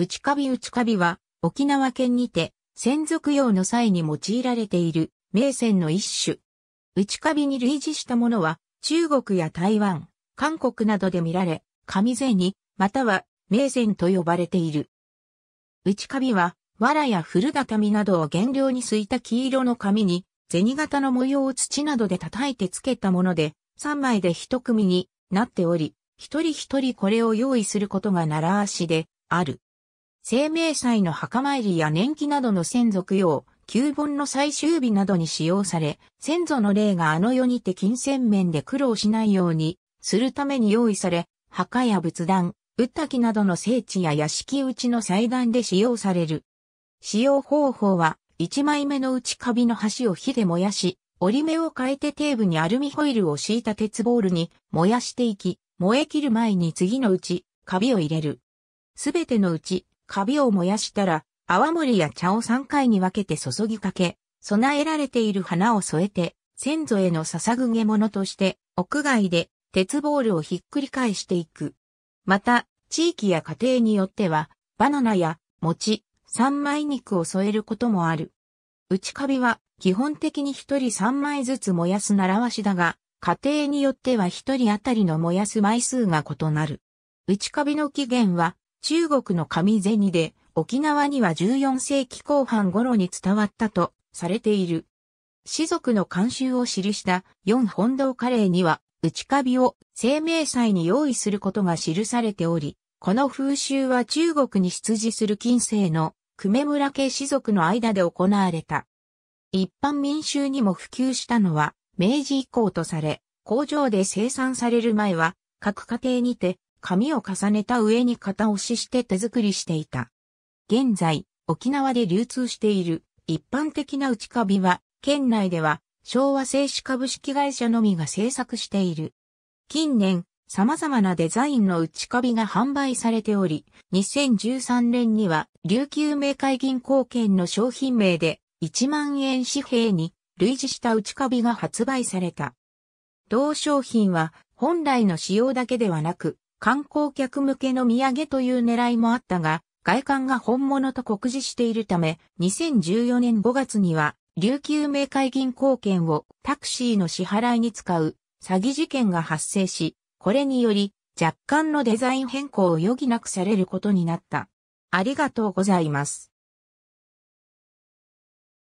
内カビ内カビは、沖縄県にて、先供用の際に用いられている、名船の一種。内カビに類似したものは、中国や台湾、韓国などで見られ、紙銭、または、名船と呼ばれている。内カビは、藁や古畳などを原料にすいた黄色の紙に、銭型の模様を土などで叩いてつけたもので、三枚で一組になっており、一人一人これを用意することが習わしである。生命祭の墓参りや年季などの先祖供養、旧盆の最終日などに使用され、先祖の霊があの世にて金銭面で苦労しないように、するために用意され、墓や仏壇、ったきなどの聖地や屋敷内の祭壇で使用される。使用方法は、一枚目の内カビの端を火で燃やし、折り目を変えてテーブにアルミホイルを敷いた鉄ボールに燃やしていき、燃え切る前に次のうち、カビを入れる。すべてのうち、カビを燃やしたら、泡盛や茶を3回に分けて注ぎかけ、備えられている花を添えて、先祖への捧ぐげ物として、屋外で鉄ボールをひっくり返していく。また、地域や家庭によっては、バナナや餅、三枚肉を添えることもある。内カビは基本的に一人三枚ずつ燃やす習わしだが、家庭によっては一人あたりの燃やす枚数が異なる。内カビの起源は中国の上銭で沖縄には14世紀後半頃に伝わったとされている。士族の慣習を記した四本堂カレーには内カビを生命祭に用意することが記されており、この風習は中国に出自する近世の久米村家士族の間で行われた。一般民衆にも普及したのは明治以降とされ、工場で生産される前は各家庭にて紙を重ねた上に型押しして手作りしていた。現在、沖縄で流通している一般的な内カビは、県内では昭和製紙株式会社のみが製作している。近年、様々なデザインの内カビが販売されており、2013年には琉球明海銀行券の商品名で1万円紙幣に類似した内カビが発売された。同商品は本来の仕様だけではなく、観光客向けの土産という狙いもあったが、外観が本物と酷似しているため、2014年5月には、琉球明海銀行券をタクシーの支払いに使う詐欺事件が発生し、これにより若干のデザイン変更を余儀なくされることになった。ありがとうございます。